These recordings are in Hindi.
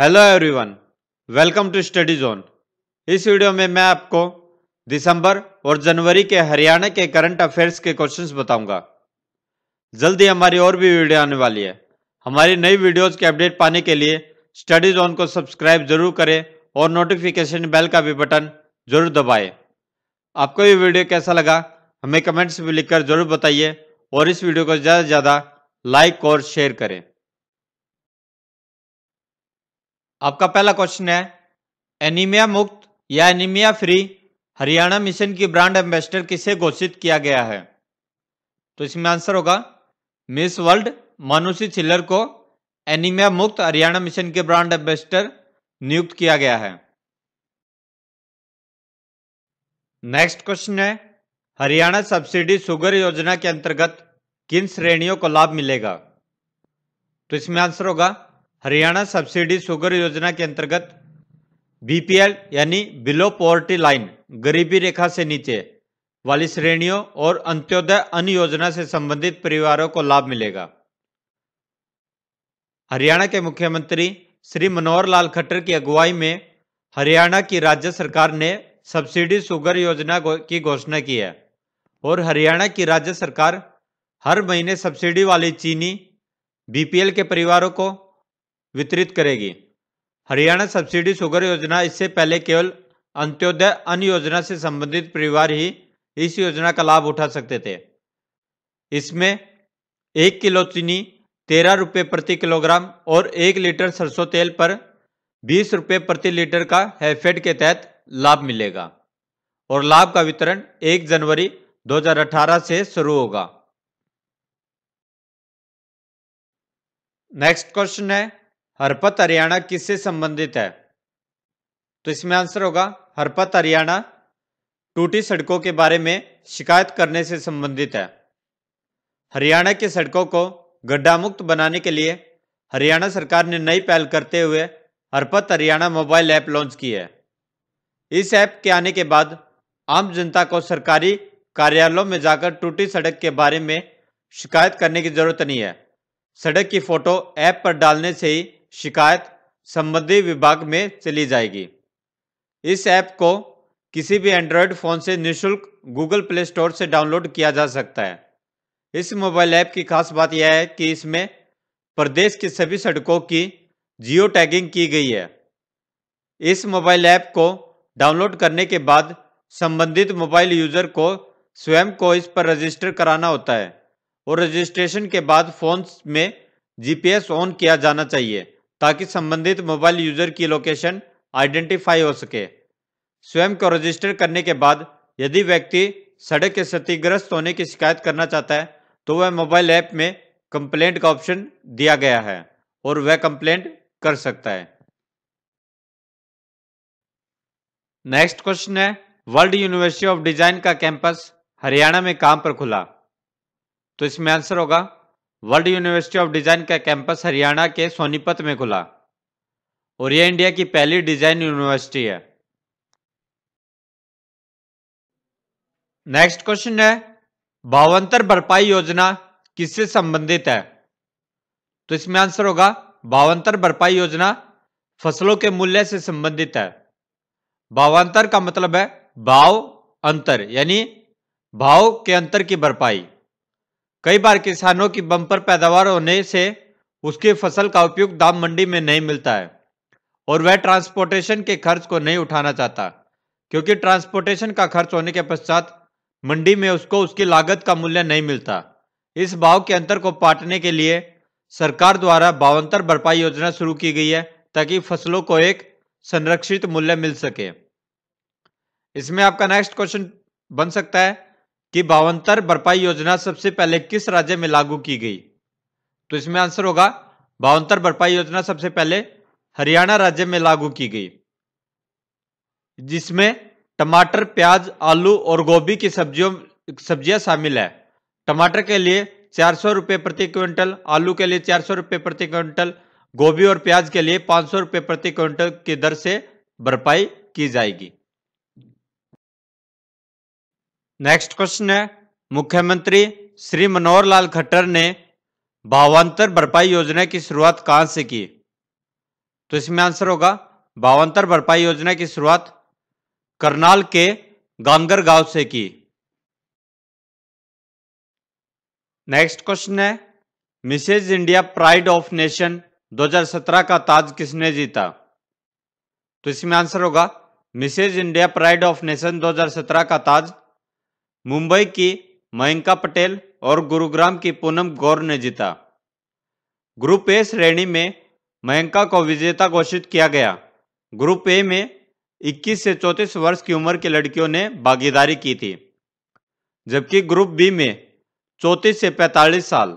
hello everyone welcome to study zone इस वीडियो में मैं आपको दिसंबर और जनवरी के हरियाणा के करंट अफेयर्स के क्वेश्चंस बताऊंगा जल्दी हमारी और भी वीडियो आने वाली है हमारी नई वीडियोस के अपडेट पाने के लिए स्टडी जोन को सब्सक्राइब जरूर करें और नोटिफिकेशन बेल का भी बटन जरूर दबाएं आपको ये वीडियो कैसा लगा हमें कमेंट्स में लिखकर जरूर बताइए और इस वीडियो को ज़्यादा से ज़्यादा लाइक और शेयर करें आपका पहला क्वेश्चन है एनीमिया मुक्त या एनीमिया फ्री हरियाणा मिशन की ब्रांड एम्बेसडर किसे घोषित किया गया है तो इसमें आंसर होगा मिस वर्ल्ड मानुषी छिल्लर को एनीमिया मुक्त हरियाणा मिशन के ब्रांड एम्बेसडर नियुक्त किया गया है नेक्स्ट क्वेश्चन है हरियाणा सब्सिडी शुगर योजना के अंतर्गत किन श्रेणियों को लाभ मिलेगा तो इसमें आंसर होगा हरियाणा सब्सिडी शुगर योजना के अंतर्गत बीपीएल यानी बिलो पॉवर्टी लाइन गरीबी रेखा से नीचे वाली श्रेणियों और अंत्योदय अन्य योजना से संबंधित परिवारों को लाभ मिलेगा हरियाणा के मुख्यमंत्री श्री मनोहर लाल खट्टर की अगुवाई में हरियाणा की राज्य सरकार ने सब्सिडी शुगर योजना की घोषणा की है और हरियाणा की राज्य सरकार हर महीने सब्सिडी वाली चीनी बीपीएल के परिवारों को वितरित करेगी हरियाणा सब्सिडी शुगर योजना इससे पहले केवल अंत्योदय अन्न योजना से संबंधित परिवार ही इस योजना का लाभ उठा सकते थे इसमें एक किलो चीनी तेरह रुपये प्रति किलोग्राम और एक लीटर सरसों तेल पर बीस रुपये प्रति लीटर का हैफेड के तहत लाभ मिलेगा और लाभ का वितरण 1 जनवरी 2018 से शुरू होगा नेक्स्ट क्वेश्चन है हरपत हरियाणा किससे संबंधित है तो इसमें आंसर होगा हरपत हरियाणा टूटी सड़कों के बारे में शिकायत करने से संबंधित है हरियाणा की सड़कों को गड्ढा मुक्त बनाने के लिए हरियाणा सरकार ने नई पहल करते हुए Harpath Haryana mobile app launch की है इस ऐप के आने के बाद आम जनता को सरकारी कार्यालयों में जाकर टूटी सड़क के बारे में शिकायत करने की जरूरत नहीं है सड़क की फोटो ऐप पर डालने से ही शिकायत संबंधी विभाग में चली जाएगी इस ऐप को किसी भी एंड्रॉयड फ़ोन से निशुल्क गूगल प्ले स्टोर से डाउनलोड किया जा सकता है इस मोबाइल ऐप की खास बात यह है कि इसमें प्रदेश की सभी सड़कों की जियो टैगिंग की गई है इस मोबाइल ऐप को डाउनलोड करने के बाद संबंधित मोबाइल यूजर को स्वयं को इस पर रजिस्टर कराना होता है और रजिस्ट्रेशन के बाद फोन में जीपीएस ऑन किया जाना चाहिए ताकि संबंधित मोबाइल यूजर की लोकेशन आइडेंटिफाई हो सके स्वयं को रजिस्टर करने के बाद यदि व्यक्ति सड़क के क्षतिग्रस्त होने की शिकायत करना चाहता है तो वह मोबाइल ऐप में कंप्लेंट का ऑप्शन दिया गया है और वह कंप्लेंट कर सकता है नेक्स्ट क्वेश्चन है वर्ल्ड यूनिवर्सिटी ऑफ डिजाइन का कैंपस हरियाणा में काम पर खुला तो इसमें आंसर होगा वर्ल्ड यूनिवर्सिटी ऑफ डिज़ाइन का कैंपस हरियाणा के सोनीपत में खुला और यह इंडिया की पहली डिज़ाइन यूनिवर्सिटी है नेक्स्ट क्वेश्चन है भावंतर भरपाई योजना किससे संबंधित है तो इसमें आंसर होगा भावंतर भरपाई योजना फसलों के मूल्य से संबंधित है भावांतर का मतलब है भाव अंतर यानी भाव के अंतर की भरपाई कई बार किसानों की बम्पर पैदावार होने से उसकी फसल का उपयुक्त दाम मंडी में नहीं मिलता है और वह ट्रांसपोर्टेशन के खर्च को नहीं उठाना चाहता क्योंकि ट्रांसपोर्टेशन का खर्च होने के पश्चात मंडी में उसको उसकी लागत का मूल्य नहीं मिलता इस भाव के अंतर को पाटने के लिए सरकार द्वारा भावंतर भरपाई योजना शुरू की गई है ताकि फसलों को एक संरक्षित मूल्य मिल सके इसमें आपका नेक्स्ट क्वेश्चन बन सकता है कि बावंतर भरपाई योजना सबसे पहले किस राज्य में लागू की गई तो इसमें आंसर होगा बावंतर भरपाई योजना सबसे पहले हरियाणा राज्य में लागू की गई जिसमें टमाटर प्याज आलू और गोभी की सब्जियों सब्जियां शामिल है टमाटर के लिए चार सौ रुपए प्रति क्विंटल आलू के लिए चार सौ रुपए प्रति क्विंटल गोभी और प्याज के लिए पांच सौ रुपए प्रति क्विंटल की दर से भरपाई की जाएगी नेक्स्ट क्वेश्चन है मुख्यमंत्री श्री मनोहर लाल खट्टर ने भावांतर भरपाई योजना की शुरुआत कहां से की तो इसमें आंसर होगा भावांतर भरपाई योजना की शुरुआत करनाल के गांगर गांव से की नेक्स्ट क्वेश्चन है Mrs India pride of nation 2017 का ताज किसने जीता तो इसमें आंसर होगा Mrs India pride of nation 2017 का ताज मुंबई की मयंका पटेल और गुरुग्राम की पूनम गौर ने जीता ग्रुप ए श्रेणी में मयंका को विजेता घोषित किया गया ग्रुप ए में 21 से 34 वर्ष की उम्र की लड़कियों ने भागीदारी की थी जबकि ग्रुप बी में 34 से 45 साल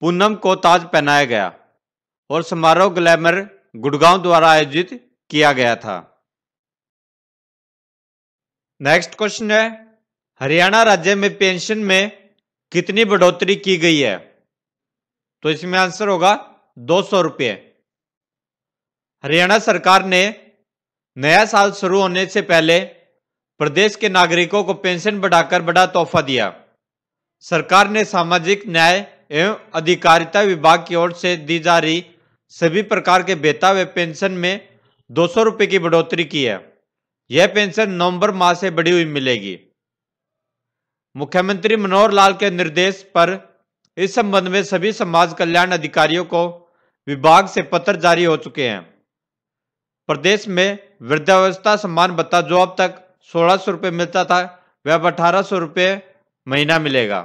पूनम को ताज पहनाया गया और समारोह ग्लैमर गुड़गांव द्वारा आयोजित किया गया था नेक्स्ट क्वेश्चन है हरियाणा राज्य में पेंशन में कितनी बढ़ोतरी की गई है तो इसमें आंसर होगा दो सौ रुपये हरियाणा सरकार ने नया साल शुरू होने से पहले प्रदेश के नागरिकों को पेंशन बढ़ाकर बड़ा तोहफा दिया सरकार ने सामाजिक न्याय एवं अधिकारिता विभाग की ओर से दी जा रही सभी प्रकार के बेता व पेंशन में दो सौ रुपये की बढ़ोतरी की है यह पेंशन नवंबर माह से बढ़ी हुई मिलेगी मुख्यमंत्री मनोहर लाल के निर्देश पर इस संबंध में सभी समाज कल्याण अधिकारियों को विभाग से पत्र जारी हो चुके हैं प्रदेश में वृद्धावस्था सम्मान भत्ता जो अब तक सोलह सौ रुपये मिलता था वह अब अठारह सौ रुपये महीना मिलेगा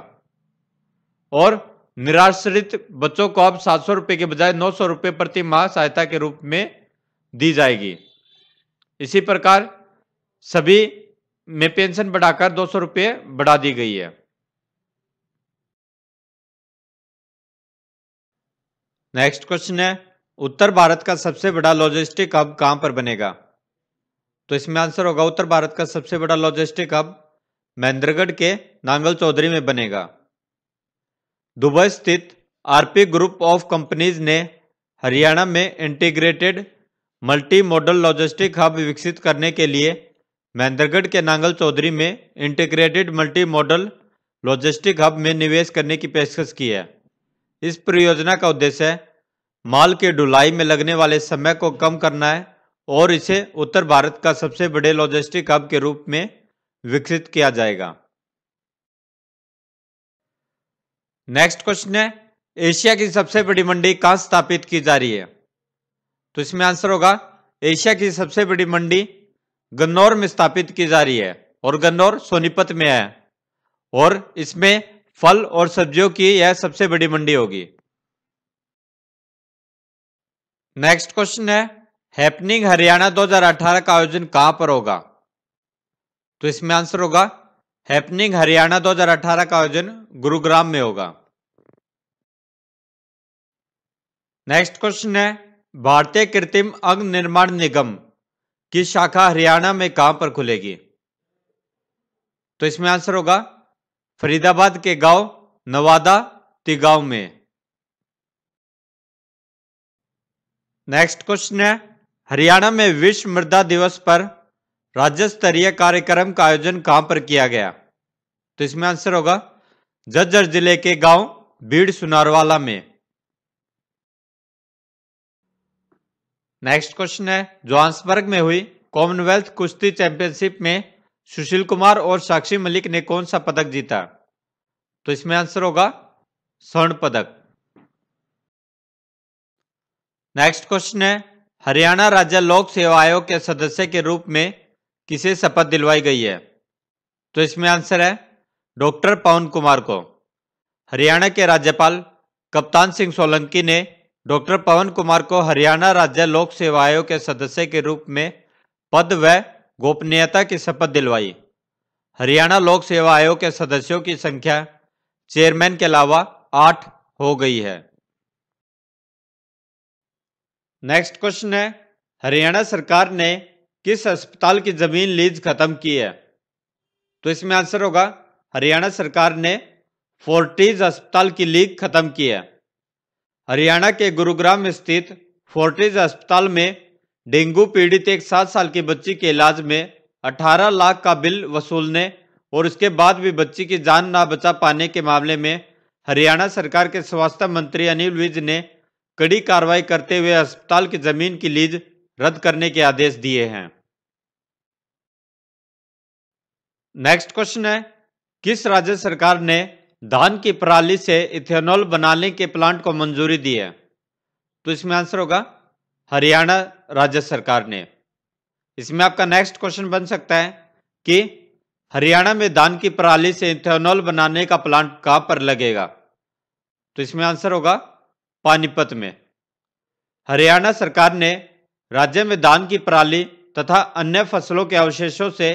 और निराश्रित बच्चों को अब सात सौ रुपये के बजाय नौ सौ रुपये प्रति माह सहायता के रूप में दी जाएगी इसी प्रकार सभी में पेंशन बढ़ाकर दो सौ रुपये बढ़ा दी गई है नेक्स्ट क्वेश्चन है उत्तर भारत का सबसे बड़ा लॉजिस्टिक हब कहां पर बनेगा तो इसमें आंसर होगा उत्तर भारत का सबसे बड़ा लॉजिस्टिक हब महेंद्रगढ़ के नांगल चौधरी में बनेगा दुबई स्थित आरपी ग्रुप ऑफ कंपनीज ने हरियाणा में integrated multi modal logistic hub विकसित करने के लिए महेंद्रगढ़ के नांगल चौधरी में integrated multi modal logistic hub में निवेश करने की पेशकश की है इस परियोजना का उद्देश्य माल के ढुलाई में लगने वाले समय को कम करना है और इसे उत्तर भारत का सबसे बड़े लॉजिस्टिक हब के रूप में विकसित किया जाएगा नेक्स्ट क्वेश्चन है एशिया की सबसे बड़ी मंडी कहां स्थापित की जा रही है तो इसमें आंसर होगा एशिया की सबसे बड़ी मंडी गन्नौर में स्थापित की जा रही है और गन्नौर सोनीपत में है और इसमें फल और सब्जियों की यह सबसे बड़ी मंडी होगी नेक्स्ट क्वेश्चन है हैपनिंग हरियाणा 2018 का आयोजन कहां पर होगा तो इसमें आंसर होगा हैपनिंग हरियाणा 2018 का आयोजन गुरुग्राम में होगा नेक्स्ट क्वेश्चन है भारतीय कृत्रिम अंग निर्माण निगम की शाखा हरियाणा में कहां पर खुलेगी तो इसमें आंसर होगा फरीदाबाद के गांव नवादा तिगांव में नेक्स्ट क्वेश्चन है हरियाणा में विश्व मृदा दिवस पर राज्य स्तरीय कार्यक्रम का आयोजन कहां पर किया गया तो इसमें आंसर होगा जज्जर जिले के गांव बीड़ सुनारवाला में नेक्स्ट क्वेश्चन है जोहान्सबर्ग में हुई कॉमनवेल्थ कुश्ती चैंपियनशिप में सुशील कुमार और साक्षी मलिक ने कौन सा पदक जीता तो इसमें आंसर होगा स्वर्ण पदक नेक्स्ट क्वेश्चन है हरियाणा राज्य लोक सेवा आयोग के सदस्य के रूप में किसे शपथ दिलवाई गई है तो इसमें आंसर है डॉक्टर पवन कुमार को हरियाणा के राज्यपाल कप्तान सिंह सोलंकी ने डॉक्टर पवन कुमार को हरियाणा राज्य लोक सेवा आयोग के सदस्य के रूप में पद व गोपनीयता की शपथ दिलवाई हरियाणा लोक सेवा आयोग के सदस्यों की संख्या चेयरमैन के अलावा आठ हो गई है नेक्स्ट क्वेश्चन है हरियाणा सरकार ने किस अस्पताल की जमीन लीज खत्म की है तो इसमें आंसर होगा हरियाणा सरकार ने फोर्टीज अस्पताल की लीज खत्म की है हरियाणा के गुरुग्राम स्थित फोर्टिज अस्पताल में डेंगू पीड़ित एक सात साल की बच्ची के इलाज में 18 लाख का बिल वसूलने और उसके बाद भी बच्ची की जान ना बचा पाने के मामले में हरियाणा सरकार के स्वास्थ्य मंत्री अनिल विज ने कड़ी कार्रवाई करते हुए अस्पताल की जमीन की लीज रद्द करने के आदेश दिए हैं नेक्स्ट क्वेश्चन है किस राज्य सरकार ने धान की पराली से इथेनॉल बनाने के प्लांट को मंजूरी दी है तो इसमें आंसर होगा हरियाणा राज्य सरकार ने इसमें आपका नेक्स्ट क्वेश्चन बन सकता है कि हरियाणा में धान की पराली से इथेनॉल बनाने का प्लांट कहां पर लगेगा तो इसमें आंसर होगा पानीपत में हरियाणा सरकार ने राज्य में धान की पराली तथा अन्य फसलों के अवशेषों से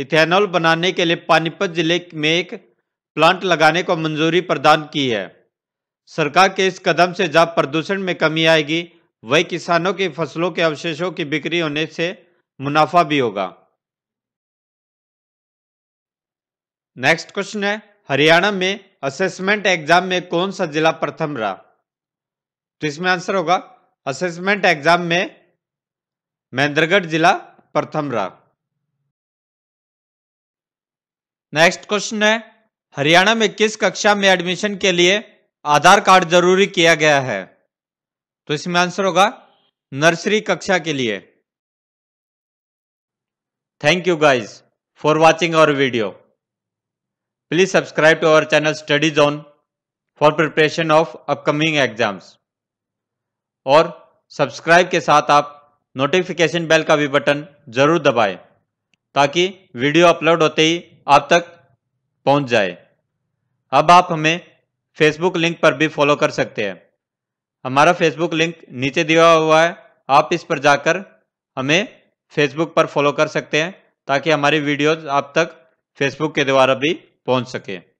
इथेनॉल बनाने के लिए पानीपत जिले में एक प्लांट लगाने को मंजूरी प्रदान की है सरकार के इस कदम से जब प्रदूषण में कमी आएगी वही किसानों की फसलों के अवशेषों की बिक्री होने से मुनाफा भी होगा नेक्स्ट क्वेश्चन है हरियाणा में असेसमेंट एग्जाम में कौन सा जिला प्रथम रहा तो इसमें आंसर होगा असेसमेंट एग्जाम में महेंद्रगढ़ जिला प्रथम रहा नेक्स्ट क्वेश्चन है हरियाणा में किस कक्षा में एडमिशन के लिए आधार कार्ड जरूरी किया गया है तो इसमें आंसर होगा नर्सरी कक्षा के लिए thank you guys for watching our video please subscribe to our channel study zone for preparation of upcoming exams और सब्सक्राइब के साथ आप नोटिफिकेशन बेल का भी बटन जरूर दबाएं ताकि वीडियो अपलोड होते ही आप तक पहुंच जाए अब आप हमें फेसबुक लिंक पर भी फॉलो कर सकते हैं हमारा फेसबुक लिंक नीचे दिया हुआ है आप इस पर जाकर हमें फेसबुक पर फॉलो कर सकते हैं ताकि हमारी वीडियोज़ आप तक फेसबुक के द्वारा भी पहुंच सकें